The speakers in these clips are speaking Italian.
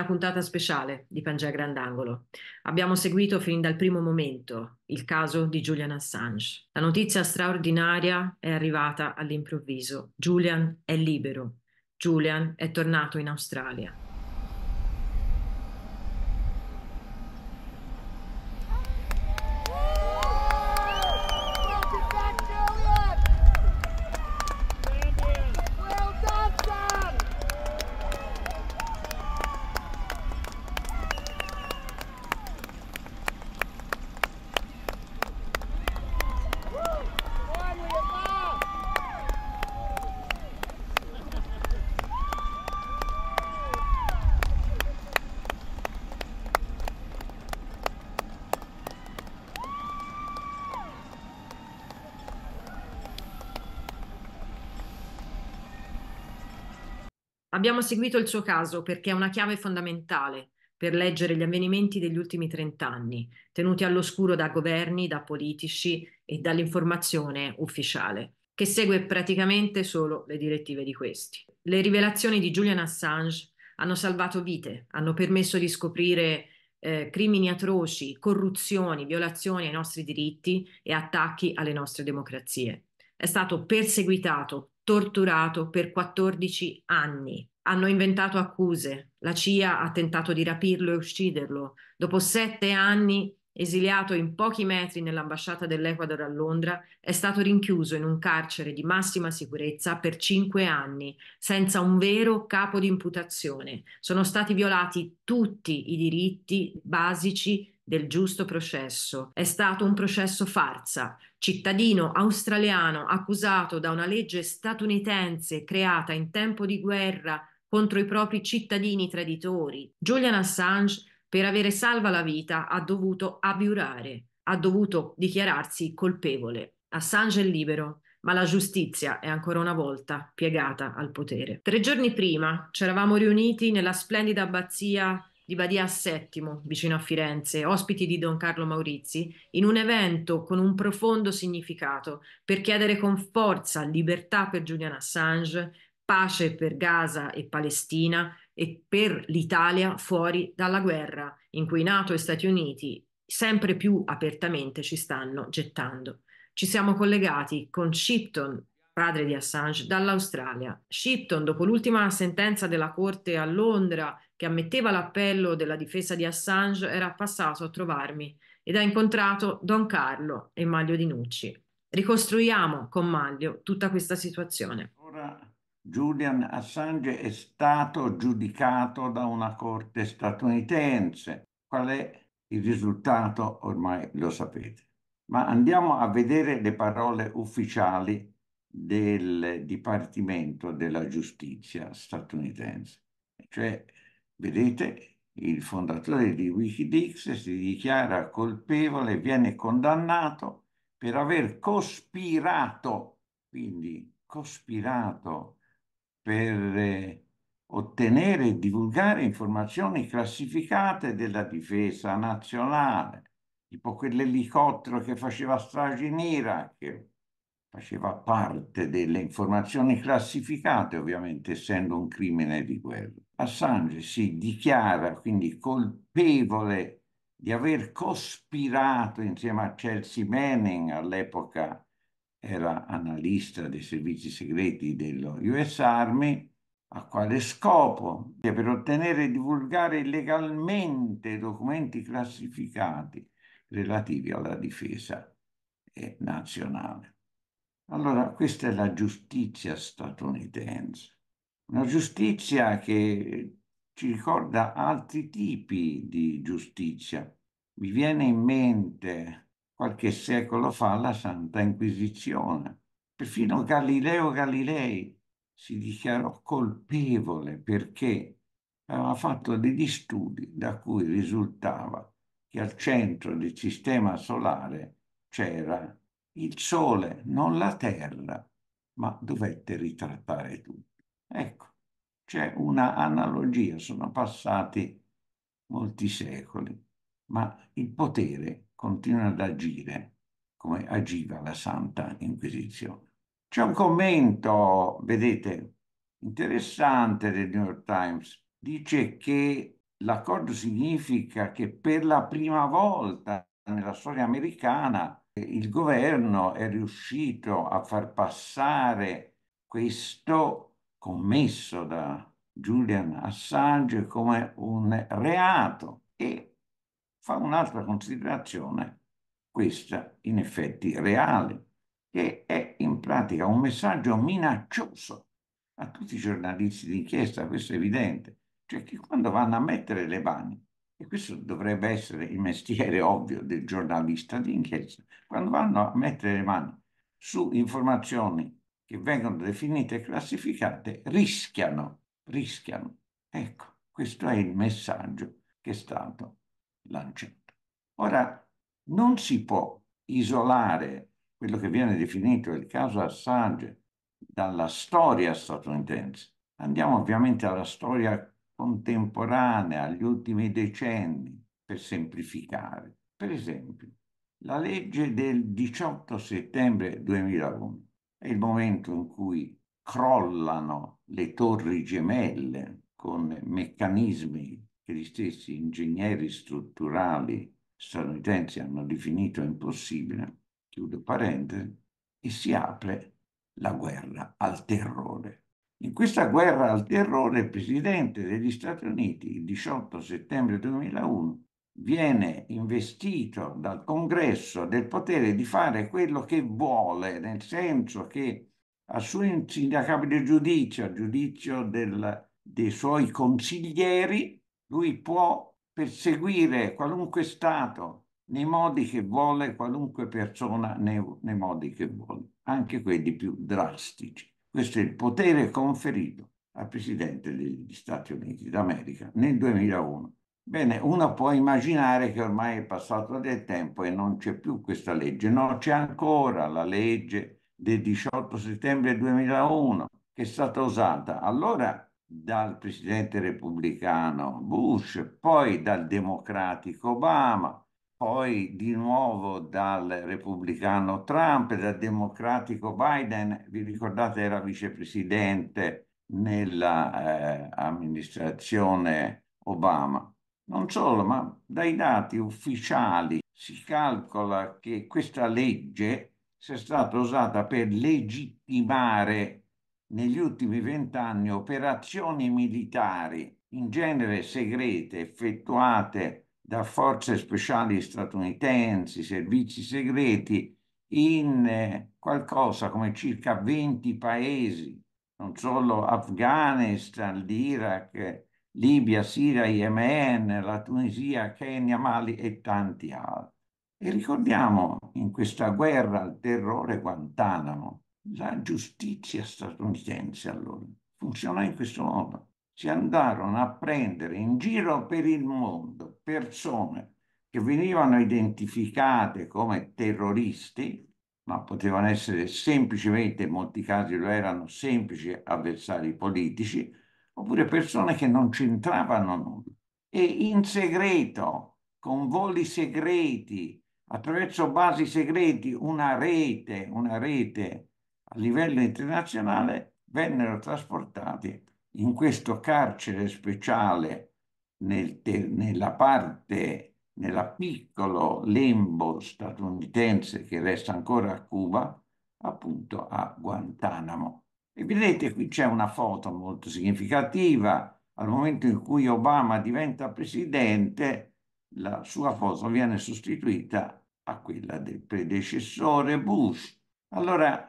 una puntata speciale di Pangea Grandangolo. Abbiamo seguito fin dal primo momento il caso di Julian Assange. La notizia straordinaria è arrivata all'improvviso. Julian è libero. Julian è tornato in Australia. Abbiamo seguito il suo caso perché è una chiave fondamentale per leggere gli avvenimenti degli ultimi trent'anni, tenuti all'oscuro da governi, da politici e dall'informazione ufficiale, che segue praticamente solo le direttive di questi. Le rivelazioni di Julian Assange hanno salvato vite, hanno permesso di scoprire eh, crimini atroci, corruzioni, violazioni ai nostri diritti e attacchi alle nostre democrazie. È stato perseguitato torturato per 14 anni. Hanno inventato accuse. La CIA ha tentato di rapirlo e ucciderlo. Dopo sette anni, esiliato in pochi metri nell'ambasciata dell'Ecuador a Londra, è stato rinchiuso in un carcere di massima sicurezza per cinque anni, senza un vero capo di imputazione. Sono stati violati tutti i diritti basici del giusto processo. È stato un processo farsa. Cittadino australiano accusato da una legge statunitense creata in tempo di guerra contro i propri cittadini traditori, Julian Assange, per avere salva la vita, ha dovuto abiurare, ha dovuto dichiararsi colpevole. Assange è libero, ma la giustizia è ancora una volta piegata al potere. Tre giorni prima ci eravamo riuniti nella splendida abbazia di Badia a Settimo, vicino a Firenze, ospiti di Don Carlo Maurizi, in un evento con un profondo significato per chiedere con forza libertà per Julian Assange, pace per Gaza e Palestina e per l'Italia fuori dalla guerra in cui Nato e Stati Uniti sempre più apertamente ci stanno gettando. Ci siamo collegati con Shipton padre di Assange, dall'Australia. Shipton, dopo l'ultima sentenza della Corte a Londra che ammetteva l'appello della difesa di Assange, era passato a trovarmi ed ha incontrato Don Carlo e Maglio Dinucci. Ricostruiamo con Maglio tutta questa situazione. Ora Julian Assange è stato giudicato da una corte statunitense. Qual è il risultato? Ormai lo sapete. Ma andiamo a vedere le parole ufficiali del Dipartimento della Giustizia statunitense. Cioè, vedete, il fondatore di Wikileaks si dichiara colpevole, viene condannato per aver cospirato, quindi cospirato per eh, ottenere e divulgare informazioni classificate della difesa nazionale, tipo quell'elicottero che faceva strage in Iraq, faceva parte delle informazioni classificate, ovviamente essendo un crimine di guerra. Assange si dichiara quindi colpevole di aver cospirato insieme a Chelsea Manning, all'epoca era analista dei servizi segreti dello US Army, a quale scopo? Per ottenere e divulgare legalmente documenti classificati relativi alla difesa eh, nazionale. Allora, questa è la giustizia statunitense, una giustizia che ci ricorda altri tipi di giustizia. Mi viene in mente qualche secolo fa la Santa Inquisizione. Perfino Galileo Galilei si dichiarò colpevole perché aveva fatto degli studi da cui risultava che al centro del sistema solare c'era il sole, non la terra, ma dovette ritrattare tutto. Ecco, c'è una analogia, sono passati molti secoli, ma il potere continua ad agire come agiva la Santa Inquisizione. C'è un commento, vedete, interessante del New York Times. Dice che l'accordo significa che per la prima volta nella storia americana il governo è riuscito a far passare questo commesso da Julian Assange come un reato e fa un'altra considerazione, questa in effetti reale, che è in pratica un messaggio minaccioso a tutti i giornalisti d'inchiesta, questo è evidente, cioè che quando vanno a mettere le mani e questo dovrebbe essere il mestiere ovvio del giornalista di inchiesta, quando vanno a mettere le mani su informazioni che vengono definite e classificate, rischiano, rischiano. Ecco, questo è il messaggio che è stato lanciato. Ora, non si può isolare quello che viene definito il caso Assange dalla storia statunitense. Andiamo ovviamente alla storia contemporanea agli ultimi decenni, per semplificare. Per esempio, la legge del 18 settembre 2001 è il momento in cui crollano le torri gemelle con meccanismi che gli stessi ingegneri strutturali statunitensi hanno definito impossibile, chiudo parentesi, e si apre la guerra al terrore. In questa guerra al terrore, il presidente degli Stati Uniti, il 18 settembre 2001, viene investito dal congresso del potere di fare quello che vuole, nel senso che a suo insindacabile giudizio, a giudizio del, dei suoi consiglieri, lui può perseguire qualunque Stato nei modi che vuole, qualunque persona nei, nei modi che vuole, anche quelli più drastici. Questo è il potere conferito al Presidente degli Stati Uniti d'America nel 2001. Bene, uno può immaginare che ormai è passato del tempo e non c'è più questa legge. No, c'è ancora la legge del 18 settembre 2001 che è stata usata allora dal presidente repubblicano Bush, poi dal democratico Obama, poi di nuovo dal repubblicano Trump e dal democratico Biden, vi ricordate era vicepresidente nella eh, amministrazione Obama. Non solo, ma dai dati ufficiali si calcola che questa legge sia stata usata per legittimare negli ultimi vent'anni operazioni militari, in genere segrete, effettuate da forze speciali statunitensi, servizi segreti, in eh, qualcosa come circa 20 paesi, non solo Afghanistan, l'Iraq, Libia, Siria, Yemen, la Tunisia, Kenya, Mali e tanti altri. E ricordiamo in questa guerra al terrore Guantanamo, la giustizia statunitense allora funzionò in questo modo. Si andarono a prendere in giro per il mondo persone che venivano identificate come terroristi, ma potevano essere semplicemente, in molti casi lo erano, semplici avversari politici, oppure persone che non c'entravano nulla. E in segreto, con voli segreti, attraverso basi segreti, una rete, una rete a livello internazionale, vennero trasportati in questo carcere speciale nel nella parte, nel piccolo lembo statunitense che resta ancora a Cuba, appunto a Guantanamo. E vedete qui c'è una foto molto significativa. Al momento in cui Obama diventa presidente, la sua foto viene sostituita a quella del predecessore Bush. Allora,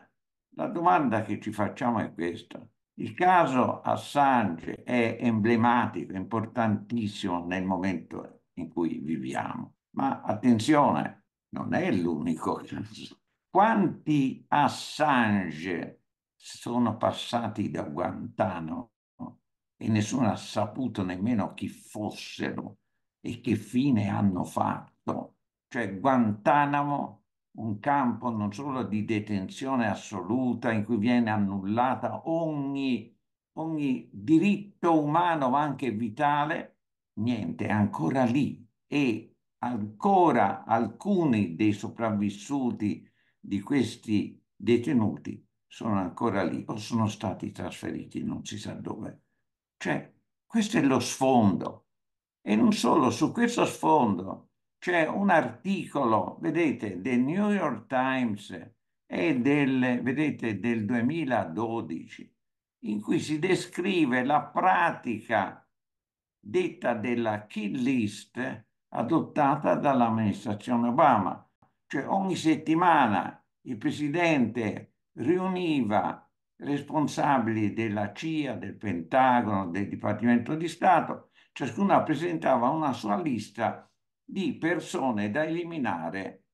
la domanda che ci facciamo è questa. Il caso Assange è emblematico, importantissimo nel momento in cui viviamo, ma attenzione, non è l'unico caso. Quanti Assange sono passati da Guantanamo e nessuno ha saputo nemmeno chi fossero e che fine hanno fatto? Cioè Guantanamo un campo non solo di detenzione assoluta in cui viene annullata ogni, ogni diritto umano ma anche vitale, niente, è ancora lì e ancora alcuni dei sopravvissuti di questi detenuti sono ancora lì o sono stati trasferiti non si sa dove. Cioè, questo è lo sfondo. E non solo, su questo sfondo c'è un articolo, vedete, del New York Times e del, vedete, del 2012, in cui si descrive la pratica detta della kill list adottata dall'amministrazione Obama. Cioè ogni settimana il presidente riuniva responsabili della CIA, del Pentagono, del Dipartimento di Stato, ciascuno presentava una sua lista di persone da eliminare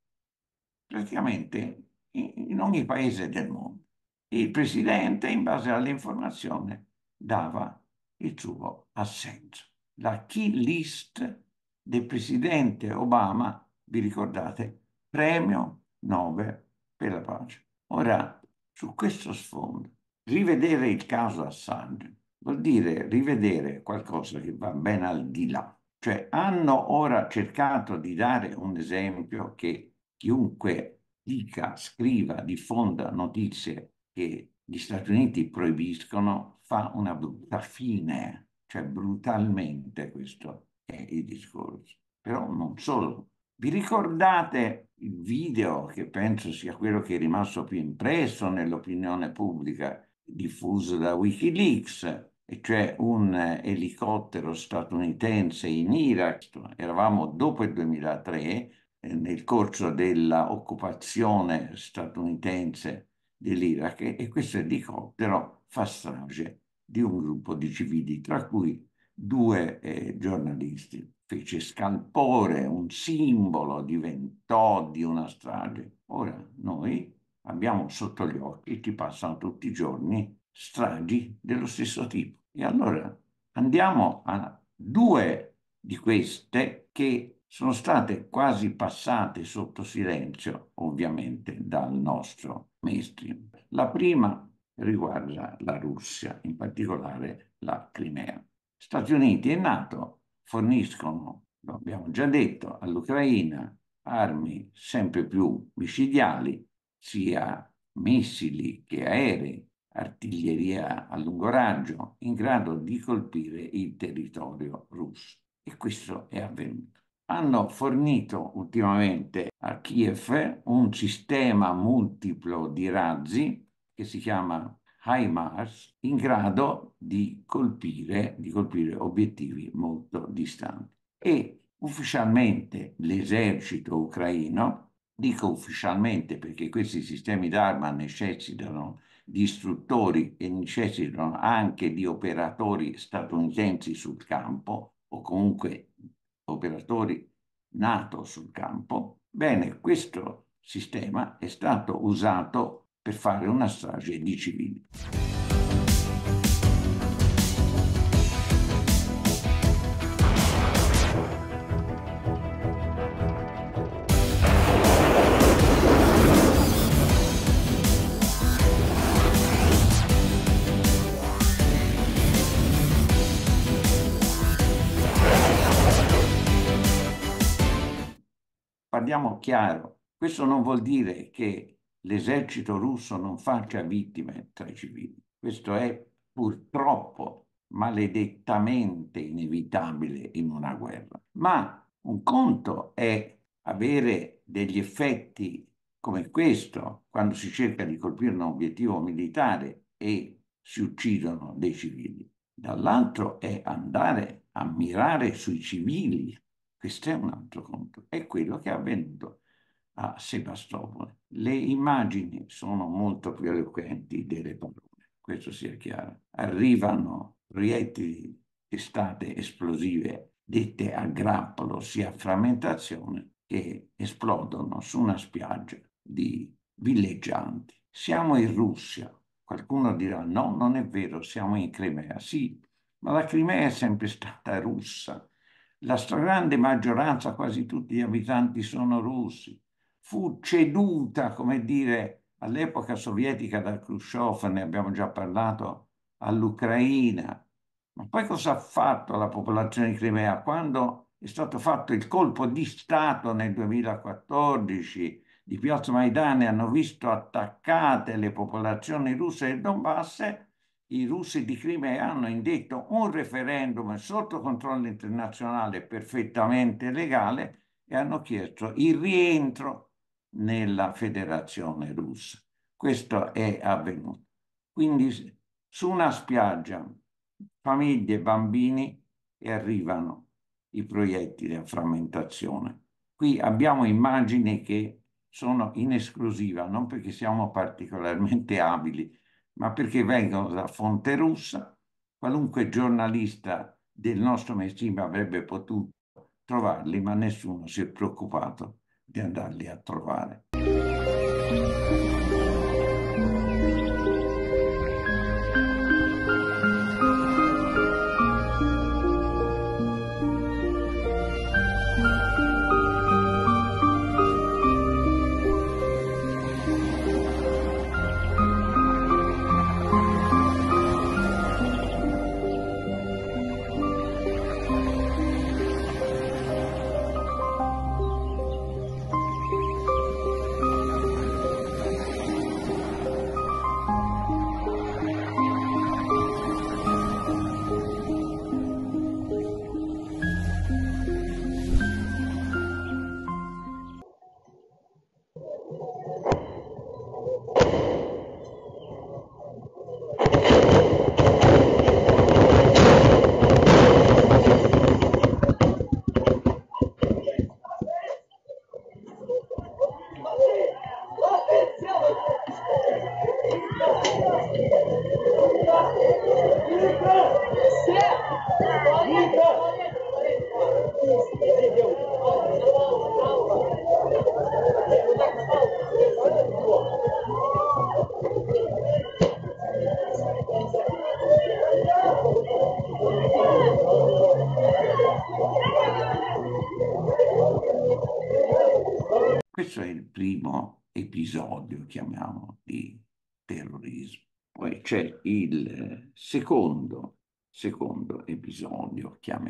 praticamente in ogni paese del mondo. Il presidente, in base all'informazione, dava il suo assenso. La key list del presidente Obama, vi ricordate, premio Nobel per la pace. Ora, su questo sfondo, rivedere il caso Assange vuol dire rivedere qualcosa che va ben al di là cioè hanno ora cercato di dare un esempio che chiunque dica, scriva, diffonda notizie che gli Stati Uniti proibiscono fa una brutta fine, cioè brutalmente questo è il discorso. Però non solo. Vi ricordate il video che penso sia quello che è rimasto più impresso nell'opinione pubblica, diffuso da Wikileaks, cioè un eh, elicottero statunitense in Iraq, eravamo dopo il 2003, eh, nel corso dell'occupazione statunitense dell'Iraq, e questo elicottero fa strage di un gruppo di civili, tra cui due eh, giornalisti. Fece scalpore, un simbolo diventò di una strage. Ora noi abbiamo sotto gli occhi, ci passano tutti i giorni, stragi dello stesso tipo. E allora andiamo a due di queste che sono state quasi passate sotto silenzio, ovviamente, dal nostro mainstream. La prima riguarda la Russia, in particolare la Crimea. Stati Uniti e Nato forniscono, lo abbiamo già detto, all'Ucraina armi sempre più micidiali, sia missili che aerei, artiglieria a lungo raggio in grado di colpire il territorio russo. E questo è avvenuto. Hanno fornito ultimamente a Kiev un sistema multiplo di razzi che si chiama HIMARS in grado di colpire, di colpire obiettivi molto distanti. E ufficialmente l'esercito ucraino, dico ufficialmente perché questi sistemi d'arma necessitano gli istruttori e necessitano anche di operatori statunitensi sul campo o comunque operatori nato sul campo. Bene, questo sistema è stato usato per fare una strage di civili. parliamo chiaro, questo non vuol dire che l'esercito russo non faccia vittime tra i civili. Questo è purtroppo maledettamente inevitabile in una guerra. Ma un conto è avere degli effetti come questo quando si cerca di colpire un obiettivo militare e si uccidono dei civili. Dall'altro è andare a mirare sui civili questo è un altro conto, è quello che è avvenuto a Sebastopoli. Le immagini sono molto più eloquenti delle parole, questo sia chiaro. Arrivano proiettili di state esplosive dette a grappolo, sia frammentazione, che esplodono su una spiaggia di villeggianti. Siamo in Russia. Qualcuno dirà no, non è vero, siamo in Crimea. Sì, ma la Crimea è sempre stata russa la stragrande maggioranza, quasi tutti gli abitanti sono russi, fu ceduta, come dire, all'epoca sovietica da Khrushchev, ne abbiamo già parlato, all'Ucraina. Ma poi cosa ha fatto la popolazione di Crimea? Quando è stato fatto il colpo di Stato nel 2014 di Piazza Maidane, hanno visto attaccate le popolazioni russe e donbasse? i russi di Crimea hanno indetto un referendum sotto controllo internazionale perfettamente legale e hanno chiesto il rientro nella federazione russa. Questo è avvenuto. Quindi su una spiaggia famiglie e bambini e arrivano i proiettili a frammentazione. Qui abbiamo immagini che sono in esclusiva, non perché siamo particolarmente abili, ma perché vengono da fonte russa, qualunque giornalista del nostro mestiere avrebbe potuto trovarli, ma nessuno si è preoccupato di andarli a trovare.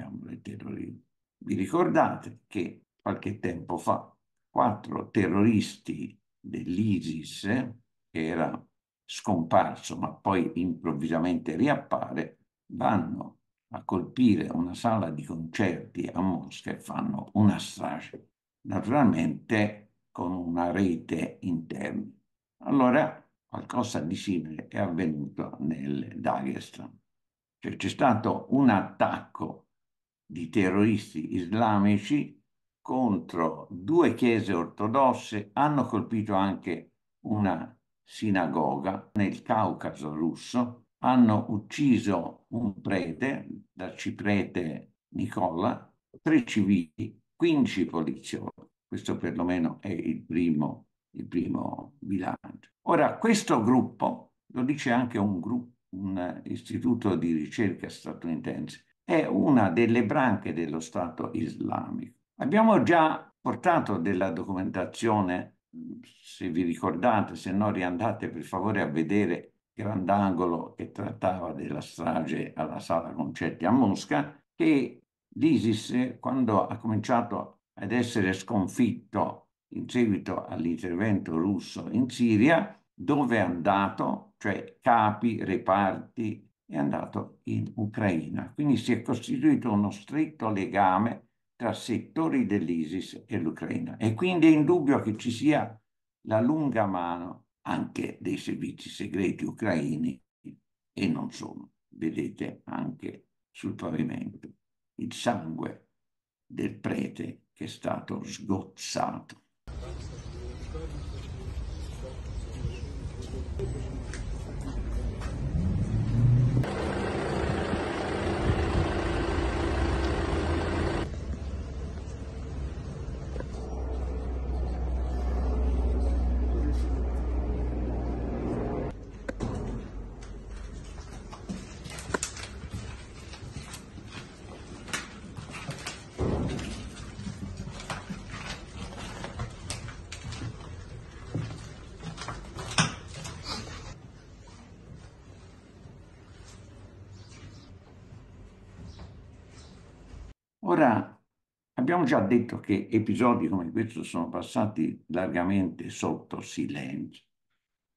preambolo terrorismo. Vi ricordate che qualche tempo fa quattro terroristi dell'ISIS, che era scomparso ma poi improvvisamente riappare, vanno a colpire una sala di concerti a Mosca e fanno una strage, naturalmente con una rete interna. Allora qualcosa di simile è avvenuto nel Dagestan. Cioè, c'è stato un attacco di terroristi islamici contro due chiese ortodosse, hanno colpito anche una sinagoga nel Caucaso russo, hanno ucciso un prete, l'arciprete Nicola, tre civili, 15 poliziotti. Questo perlomeno è il primo, il primo bilancio. Ora, questo gruppo, lo dice anche un, gruppo, un istituto di ricerca statunitense, è una delle branche dello Stato islamico. Abbiamo già portato della documentazione, se vi ricordate, se no riandate per favore a vedere Grandangolo che trattava della strage alla sala concetti a Mosca, che l'ISIS quando ha cominciato ad essere sconfitto in seguito all'intervento russo in Siria, dove è andato, cioè capi, reparti, è andato in Ucraina. Quindi si è costituito uno stretto legame tra settori dell'ISIS e l'Ucraina. E quindi è indubbio che ci sia la lunga mano anche dei servizi segreti ucraini e non solo. Vedete anche sul pavimento il sangue del prete che è stato sgozzato. Ora, abbiamo già detto che episodi come questo sono passati largamente sotto silenzio,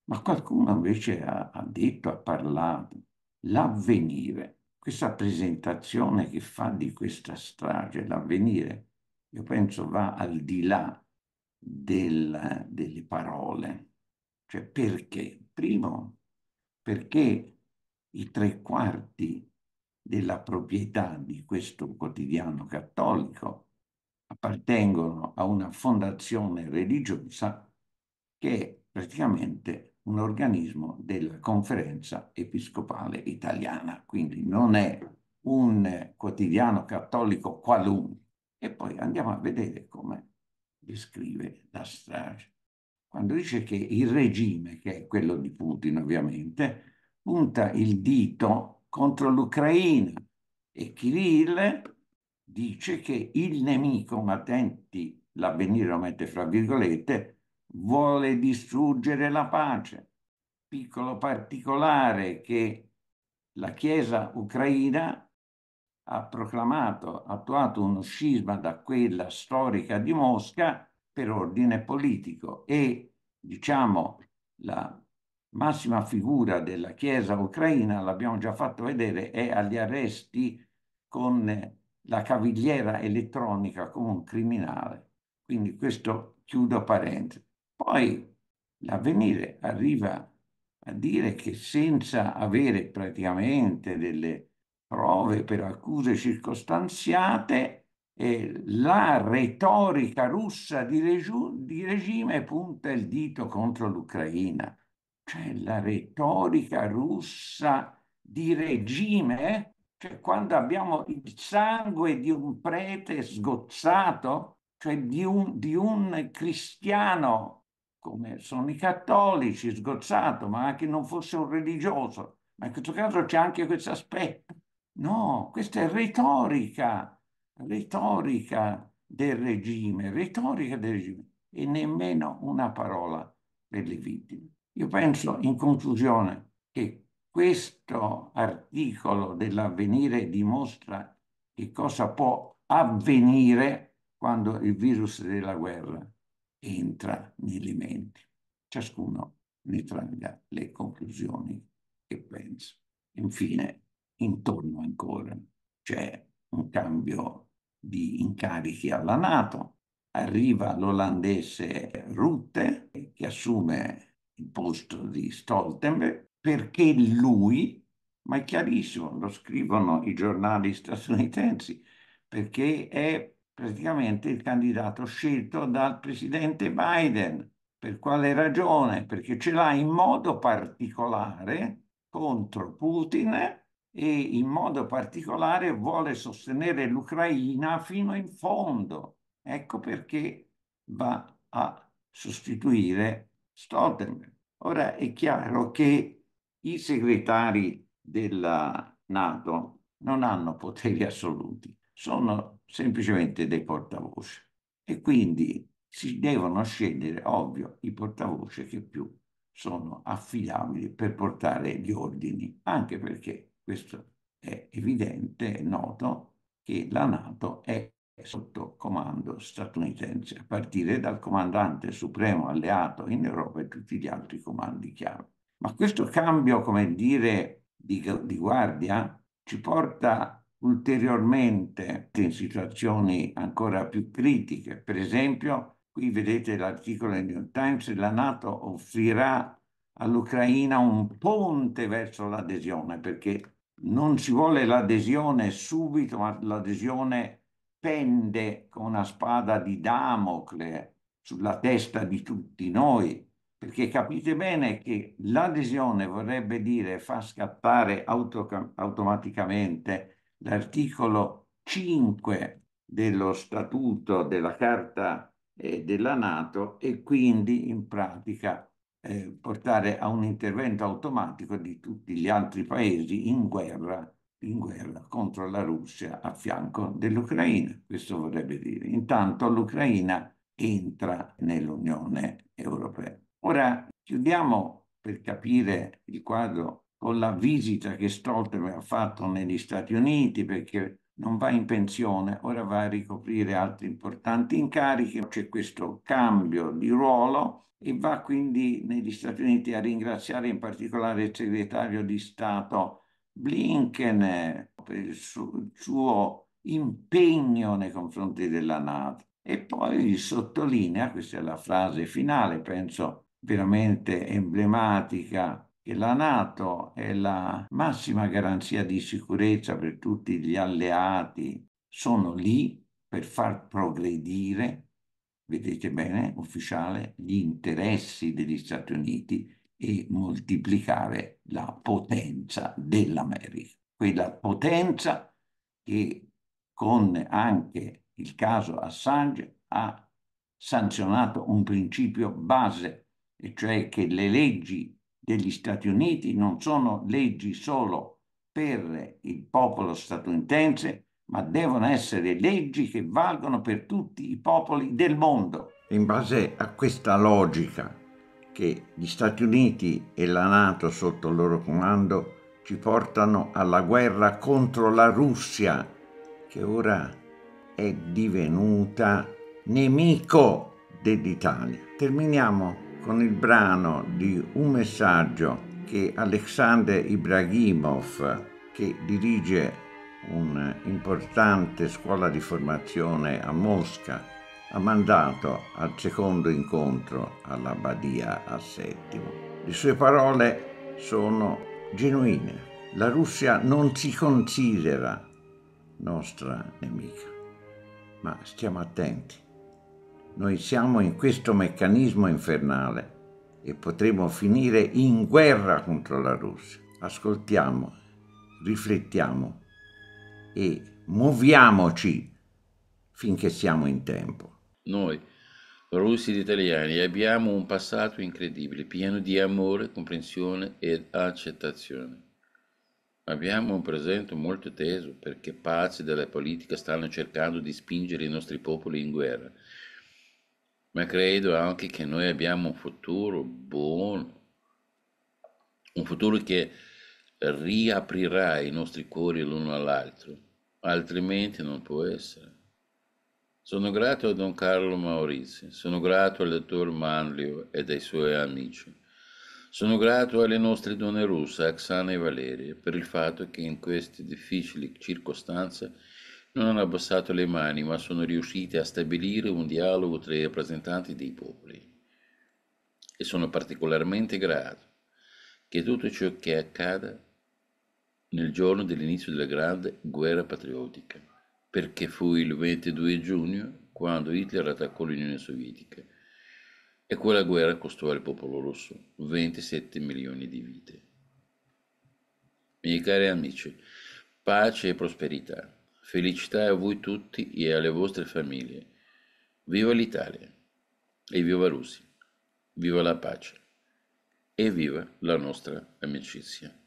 ma qualcuno invece ha, ha detto, ha parlato, l'avvenire, questa presentazione che fa di questa strage, l'avvenire, io penso va al di là del, delle parole. Cioè perché? Primo, perché i tre quarti della proprietà di questo quotidiano cattolico appartengono a una fondazione religiosa che è praticamente un organismo della conferenza episcopale italiana, quindi non è un quotidiano cattolico qualunque. E poi andiamo a vedere come descrive la strage. Quando dice che il regime, che è quello di Putin ovviamente, punta il dito contro l'Ucraina e Kirill dice che il nemico, ma attenti, l'avvenire lo mette fra virgolette, vuole distruggere la pace. Piccolo particolare che la Chiesa ucraina ha proclamato, attuato uno scisma da quella storica di Mosca per ordine politico e, diciamo, la massima figura della Chiesa ucraina, l'abbiamo già fatto vedere, è agli arresti con la cavigliera elettronica come un criminale. Quindi questo chiudo parentesi. Poi l'avvenire arriva a dire che senza avere praticamente delle prove per accuse circostanziate, eh, la retorica russa di, reg- di regime punta il dito contro l'Ucraina c'è la retorica russa di regime, cioè quando abbiamo il sangue di un prete sgozzato, cioè di un, di un cristiano, come sono i cattolici, sgozzato, ma anche non fosse un religioso. Ma in questo caso c'è anche questo aspetto. No, questa è retorica, retorica del regime, retorica del regime e nemmeno una parola per le vittime. Io penso in conclusione che questo articolo dell'avvenire dimostra che cosa può avvenire quando il virus della guerra entra nelle menti. Ciascuno ne tragga le conclusioni che pensa. Infine, intorno ancora c'è un cambio di incarichi alla Nato, arriva l'olandese Rutte che assume il posto di Stoltenberg perché lui, ma è chiarissimo, lo scrivono i giornali statunitensi, perché è praticamente il candidato scelto dal presidente Biden. Per quale ragione? Perché ce l'ha in modo particolare contro Putin e in modo particolare vuole sostenere l'Ucraina fino in fondo. Ecco perché va a sostituire Stoltenberg. Ora è chiaro che i segretari della Nato non hanno poteri assoluti, sono semplicemente dei portavoce e quindi si devono scegliere, ovvio, i portavoce che più sono affidabili per portare gli ordini, anche perché questo è evidente, è noto, che la Nato è sotto comando statunitense, a partire dal comandante supremo alleato in Europa e tutti gli altri comandi chiave. Ma questo cambio, come dire, di, di guardia ci porta ulteriormente in situazioni ancora più critiche. Per esempio, qui vedete l'articolo del New York Times, la Nato offrirà all'Ucraina un ponte verso l'adesione, perché non ci vuole l'adesione subito, ma l'adesione pende con una spada di Damocle sulla testa di tutti noi, perché capite bene che l'adesione vorrebbe dire far scattare auto automaticamente l'articolo 5 dello statuto della Carta eh, della Nato e quindi in pratica eh, portare a un intervento automatico di tutti gli altri paesi in guerra in guerra contro la Russia a fianco dell'Ucraina. Questo vorrebbe dire. Intanto l'Ucraina entra nell'Unione Europea. Ora chiudiamo per capire il quadro con la visita che Stoltenberg ha fatto negli Stati Uniti perché non va in pensione, ora va a ricoprire altri importanti incarichi, c'è questo cambio di ruolo e va quindi negli Stati Uniti a ringraziare in particolare il segretario di Stato Blinken per il suo, suo impegno nei confronti della Nato. E poi sottolinea, questa è la frase finale, penso veramente emblematica, che la Nato è la massima garanzia di sicurezza per tutti gli alleati, sono lì per far progredire, vedete bene, ufficiale, gli interessi degli Stati Uniti e moltiplicare la potenza dell'America. Quella potenza che con anche il caso Assange ha sanzionato un principio base, e cioè che le leggi degli Stati Uniti non sono leggi solo per il popolo statunitense, ma devono essere leggi che valgono per tutti i popoli del mondo. In base a questa logica che gli Stati Uniti e la Nato sotto il loro comando ci portano alla guerra contro la Russia, che ora è divenuta nemico dell'Italia. Terminiamo con il brano di un messaggio che Alexander Ibrahimov, che dirige un'importante scuola di formazione a Mosca, ha mandato al secondo incontro all'Abbadia a Settimo. Le sue parole sono genuine. La Russia non si considera nostra nemica, ma stiamo attenti. Noi siamo in questo meccanismo infernale e potremo finire in guerra contro la Russia. Ascoltiamo, riflettiamo e muoviamoci finché siamo in tempo. Noi, russi ed italiani, abbiamo un passato incredibile, pieno di amore, comprensione ed accettazione. Abbiamo un presente molto teso perché pazzi della politica stanno cercando di spingere i nostri popoli in guerra. Ma credo anche che noi abbiamo un futuro buono, un futuro che riaprirà i nostri cuori l'uno all'altro, altrimenti non può essere. Sono grato a Don Carlo Maurizio, sono grato al dottor Manlio e ai suoi amici. Sono grato alle nostre donne russe, Axana e Valeria, per il fatto che in queste difficili circostanze non hanno abbassato le mani, ma sono riuscite a stabilire un dialogo tra i rappresentanti dei popoli. E sono particolarmente grato che tutto ciò che accada nel giorno dell'inizio della grande guerra patriottica perché fu il 22 giugno quando Hitler attaccò l'Unione Sovietica e quella guerra costò al popolo rosso 27 milioni di vite. Miei cari amici, pace e prosperità, felicità a voi tutti e alle vostre famiglie. Viva l'Italia e viva Russia, viva la pace e viva la nostra amicizia.